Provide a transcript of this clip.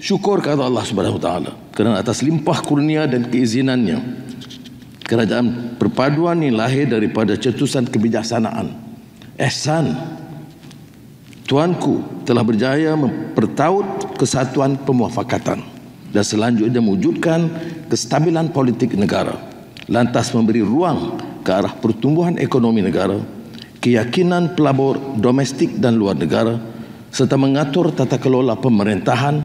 syukur kepada Allah Subhanahu Wa Taala kerana atas limpah kurnia dan keizinannya kerajaan perpaduan ini lahir daripada cetusan kebijaksanaan ehsan tuanku telah berjaya mempertaut kesatuan pemuafakatan dan selanjutnya mewujudkan kestabilan politik negara lantas memberi ruang ke arah pertumbuhan ekonomi negara keyakinan pelabur domestik dan luar negara serta mengatur tata kelola pemerintahan